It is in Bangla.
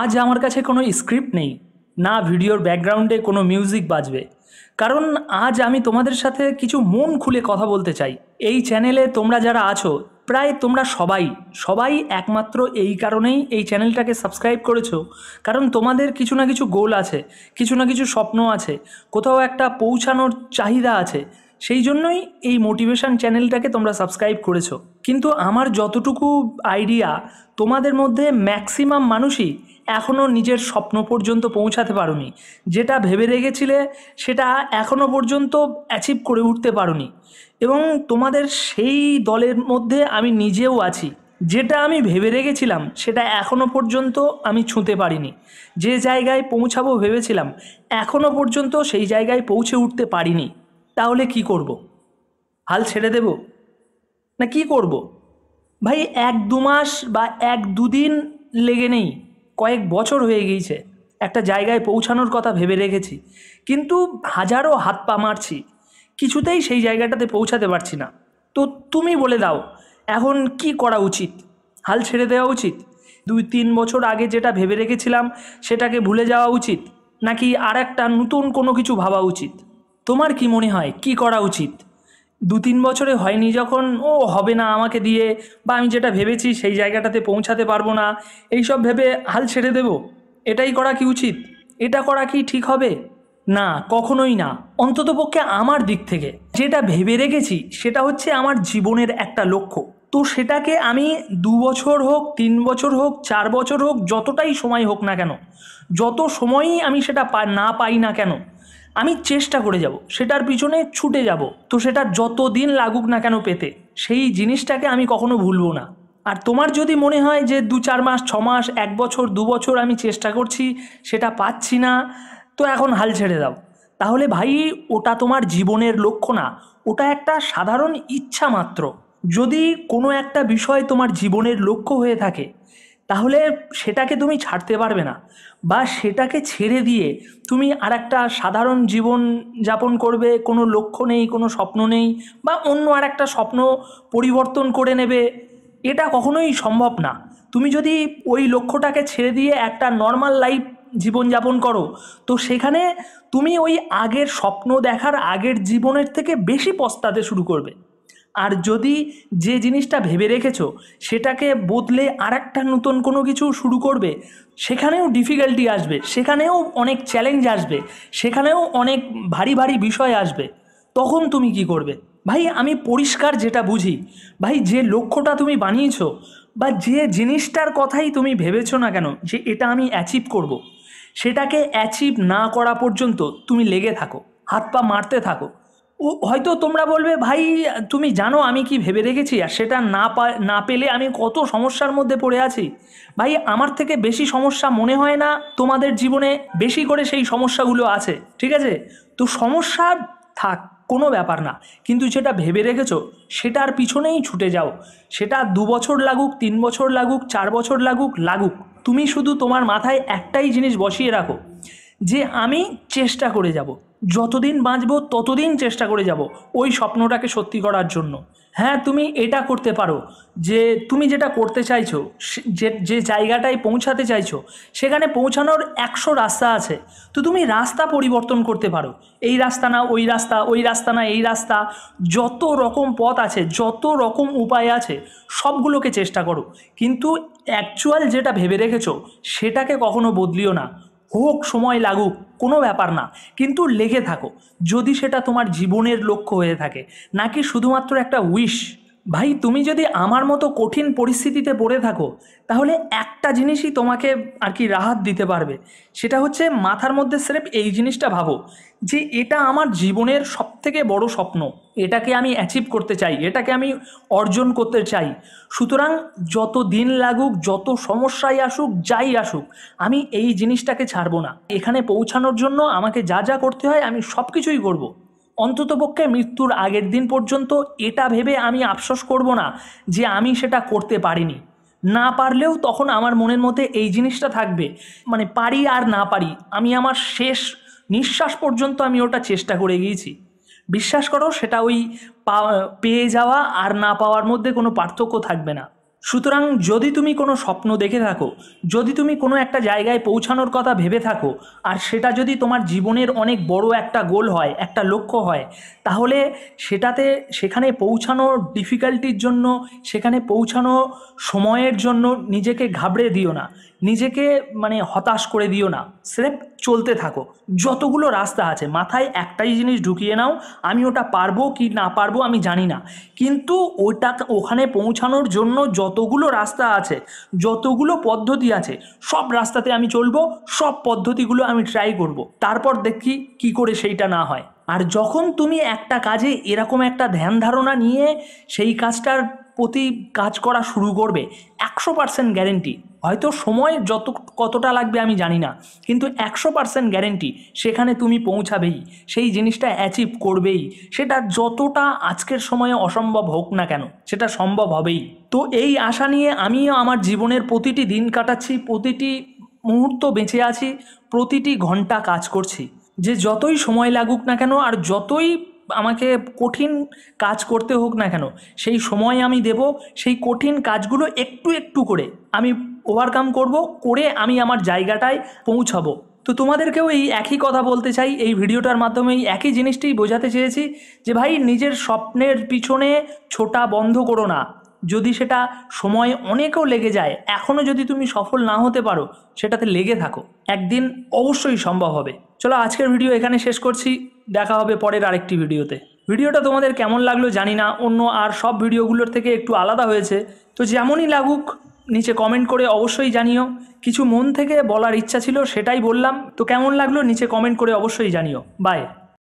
আজ আমার কাছে কোনো স্ক্রিপ্ট নেই না ভিডিওর ব্যাকগ্রাউন্ডে কোনো মিউজিক বাজবে কারণ আজ আমি তোমাদের সাথে কিছু মন খুলে কথা বলতে চাই এই চ্যানেলে তোমরা যারা আছো প্রায় তোমরা সবাই সবাই একমাত্র এই কারণেই এই চ্যানেলটাকে সাবস্ক্রাইব করেছো কারণ তোমাদের কিছু না কিছু গোল আছে কিছু না কিছু স্বপ্ন আছে কোথাও একটা পৌঁছানোর চাহিদা আছে সেই জন্যই এই মোটিভেশান চ্যানেলটাকে তোমরা সাবস্ক্রাইব করেছো কিন্তু আমার যতটুকু আইডিয়া তোমাদের মধ্যে ম্যাক্সিমাম মানুষই এখনও নিজের স্বপ্ন পর্যন্ত পৌঁছাতে পারোনি যেটা ভেবে রেখেছিলে সেটা এখনও পর্যন্ত অ্যাচিভ করে উঠতে পারোনি এবং তোমাদের সেই দলের মধ্যে আমি নিজেও আছি যেটা আমি ভেবে রেখেছিলাম সেটা এখনও পর্যন্ত আমি ছুঁতে পারিনি যে জায়গায় পৌঁছাবো ভেবেছিলাম এখনও পর্যন্ত সেই জায়গায় পৌঁছে উঠতে পারিনি তাহলে কি করব। হাল ছেড়ে দেবো না কি করব। ভাই এক দু মাস বা এক দুদিন লেগে নেই কয়েক বছর হয়ে গিয়েছে একটা জায়গায় পৌঁছানোর কথা ভেবে রেখেছি কিন্তু হাজারো হাত পা মারছি কিছুতেই সেই জায়গাটাতে পৌঁছাতে পারছি না তো তুমি বলে দাও এখন কি করা উচিত হাল ছেড়ে দেওয়া উচিত দুই তিন বছর আগে যেটা ভেবে রেখেছিলাম সেটাকে ভুলে যাওয়া উচিত নাকি আর একটা নতুন কোনো কিছু ভাবা উচিত তোমার কি মনে হয় কি করা উচিত দু তিন বছরে হয়নি যখন ও হবে না আমাকে দিয়ে বা আমি যেটা ভেবেছি সেই জায়গাটাতে পৌঁছাতে পারবো না এইসব ভেবে হাল ছেড়ে দেব এটাই করা কি উচিত এটা করা কি ঠিক হবে না কখনোই না অন্তত পক্ষে আমার দিক থেকে যেটা ভেবে রেখেছি সেটা হচ্ছে আমার জীবনের একটা লক্ষ্য তো সেটাকে আমি দু বছর হোক তিন বছর হোক চার বছর হোক যতটাই সময় হোক না কেন যত সময়ই আমি সেটা না পাই না কেন আমি চেষ্টা করে যাব সেটার পিছনে ছুটে যাব তো সেটা যত দিন লাগুক না কেন পেতে সেই জিনিসটাকে আমি কখনো ভুলবো না আর তোমার যদি মনে হয় যে দু চার মাস ছ মাস এক বছর দু বছর আমি চেষ্টা করছি সেটা পাচ্ছি না তো এখন হাল ছেড়ে দাও তাহলে ভাই ওটা তোমার জীবনের লক্ষ্য না ওটা একটা সাধারণ ইচ্ছা মাত্র যদি কোনো একটা বিষয় তোমার জীবনের লক্ষ্য হয়ে থাকে তাহলে সেটাকে তুমি ছাড়তে পারবে না বা সেটাকে ছেড়ে দিয়ে তুমি আর একটা সাধারণ জীবন যাপন করবে কোনো লক্ষ্য নেই কোনো স্বপ্ন নেই বা অন্য আর একটা স্বপ্ন পরিবর্তন করে নেবে এটা কখনোই সম্ভব না তুমি যদি ওই লক্ষ্যটাকে ছেড়ে দিয়ে একটা নর্মাল লাইফ জীবনযাপন করো তো সেখানে তুমি ওই আগের স্বপ্ন দেখার আগের জীবনের থেকে বেশি পস্তাতে শুরু করবে আর যদি যে জিনিসটা ভেবে রেখেছো সেটাকে বদলে আর একটা নতুন কোনো কিছু শুরু করবে সেখানেও ডিফিকাল্টি আসবে সেখানেও অনেক চ্যালেঞ্জ আসবে সেখানেও অনেক ভারী ভারী বিষয় আসবে তখন তুমি কি করবে ভাই আমি পরিষ্কার যেটা বুঝি ভাই যে লক্ষ্যটা তুমি বানিয়েছো বা যে জিনিসটার কথাই তুমি ভেবেছো না কেন যে এটা আমি অ্যাচিভ করব। সেটাকে অ্যাচিভ না করা পর্যন্ত তুমি লেগে থাকো হাত পা মারতে থাকো হয়তো তোমরা বলবে ভাই তুমি জানো আমি কি ভেবে রেখেছি আর সেটা না পা না পেলে আমি কত সমস্যার মধ্যে পড়ে আছি ভাই আমার থেকে বেশি সমস্যা মনে হয় না তোমাদের জীবনে বেশি করে সেই সমস্যাগুলো আছে ঠিক আছে তো সমস্যা থাক কোনো ব্যাপার না কিন্তু যেটা ভেবে রেখেছ সেটার পিছনেই ছুটে যাও সেটা দু বছর লাগুক তিন বছর লাগুক চার বছর লাগুক লাগুক তুমি শুধু তোমার মাথায় একটাই জিনিস বসিয়ে রাখো যে আমি চেষ্টা করে যাব যতদিন বাঁচবো ততদিন চেষ্টা করে যাব ওই স্বপ্নটাকে সত্যি করার জন্য হ্যাঁ তুমি এটা করতে পারো যে তুমি যেটা করতে চাইছো যে যে জায়গাটায় পৌঁছাতে চাইছো সেখানে পৌঁছানোর একশো রাস্তা আছে তো তুমি রাস্তা পরিবর্তন করতে পারো এই রাস্তা না ওই রাস্তা ওই রাস্তা না এই রাস্তা যত রকম পথ আছে যত রকম উপায় আছে সবগুলোকে চেষ্টা করো কিন্তু অ্যাকচুয়াল যেটা ভেবে রেখেছো সেটাকে কখনো বদলিও না হোক সময় লাগুক কোনো ব্যাপার না কিন্তু লেগে থাকো যদি সেটা তোমার জীবনের লক্ষ্য হয়ে থাকে নাকি শুধুমাত্র একটা উইশ ভাই তুমি যদি আমার মতো কঠিন পরিস্থিতিতে পড়ে থাকো তাহলে একটা জিনিসই তোমাকে আর কি রাহাত দিতে পারবে সেটা হচ্ছে মাথার মধ্যে স্রেফ এই জিনিসটা ভাবো যে এটা আমার জীবনের সব থেকে বড় স্বপ্ন এটাকে আমি অ্যাচিভ করতে চাই এটাকে আমি অর্জন করতে চাই সুতরাং যত দিন লাগুক যত সমস্যাই আসুক যাই আসুক আমি এই জিনিসটাকে ছাড়বো না এখানে পৌঁছানোর জন্য আমাকে যা যা করতে হয় আমি সব কিছুই করবো অন্ততপক্ষে মৃত্যুর আগের দিন পর্যন্ত এটা ভেবে আমি আফসোস করব না যে আমি সেটা করতে পারিনি না পারলেও তখন আমার মনের মধ্যে এই জিনিসটা থাকবে মানে পারি আর না পারি আমি আমার শেষ নিঃশ্বাস পর্যন্ত আমি ওটা চেষ্টা করে গিয়েছি বিশ্বাস করো সেটা ওই পেয়ে যাওয়া আর না পাওয়ার মধ্যে কোনো পার্থক্য থাকবে না সুতরাং যদি তুমি কোনো স্বপ্ন দেখে থাকো যদি তুমি কোনো একটা জায়গায় পৌঁছানোর কথা ভেবে থাকো আর সেটা যদি তোমার জীবনের অনেক বড় একটা গোল হয় একটা লক্ষ্য হয় তাহলে সেটাতে সেখানে পৌঁছানোর ডিফিকাল্টির জন্য সেখানে পৌঁছানো সময়ের জন্য নিজেকে ঘাবড়ে দিও না নিজেকে মানে হতাশ করে দিও না স্রেফ চলতে থাকো যতগুলো রাস্তা আছে মাথায় একটাই জিনিস ঢুকিয়ে নাও আমি ওটা পারবো কি না পারবো আমি জানি না কিন্তু ওটা ওখানে পৌঁছানোর জন্য যতগুলো রাস্তা আছে যতগুলো পদ্ধতি আছে সব রাস্তাতে আমি চলবো সব পদ্ধতিগুলো আমি ট্রাই করব। তারপর দেখি কি করে সেইটা না হয় আর যখন তুমি একটা কাজে এরকম একটা ধ্যান ধারণা নিয়ে সেই কাজটার প্রতি কাজ করা শুরু করবে একশো পার্সেন্ট গ্যারেন্টি হয়তো সময় যত কতটা লাগবে আমি জানি না কিন্তু একশো পার্সেন্ট গ্যারেন্টি সেখানে তুমি পৌঁছাবেই সেই জিনিসটা অ্যাচিভ করবেই সেটা যতটা আজকের সময়ে অসম্ভব হোক না কেন সেটা সম্ভব হবেই তো এই আশা নিয়ে আমিও আমার জীবনের প্রতিটি দিন কাটাচ্ছি প্রতিটি মুহূর্ত বেঁচে আছি প্রতিটি ঘন্টা কাজ করছি যে যতই সময় লাগুক না কেন আর যতই আমাকে কঠিন কাজ করতে হোক না কেন সেই সময় আমি দেব সেই কঠিন কাজগুলো একটু একটু করে আমি ওভারকাম করব করে আমি আমার জায়গাটায় পৌঁছাবো তো তোমাদেরকেও এই একই কথা বলতে চাই এই ভিডিওটার মাধ্যমে এই একই জিনিসটি বোঝাতে চেয়েছি যে ভাই নিজের স্বপ্নের পিছনে ছোটা বন্ধ করো না যদি সেটা সময় অনেকও লেগে যায় এখনও যদি তুমি সফল না হতে পারো সেটাতে লেগে থাকো একদিন অবশ্যই সম্ভব হবে চলো আজকের ভিডিও এখানে শেষ করছি দেখা হবে পরের আরেকটি ভিডিওতে ভিডিওটা তোমাদের কেমন লাগলো জানি না অন্য আর সব ভিডিওগুলোর থেকে একটু আলাদা হয়েছে তো যেমনই লাগুক নিচে কমেন্ট করে অবশ্যই জানিও কিছু মন থেকে বলার ইচ্ছা ছিল সেটাই বললাম তো কেমন লাগলো নিচে কমেন্ট করে অবশ্যই জানিও বাই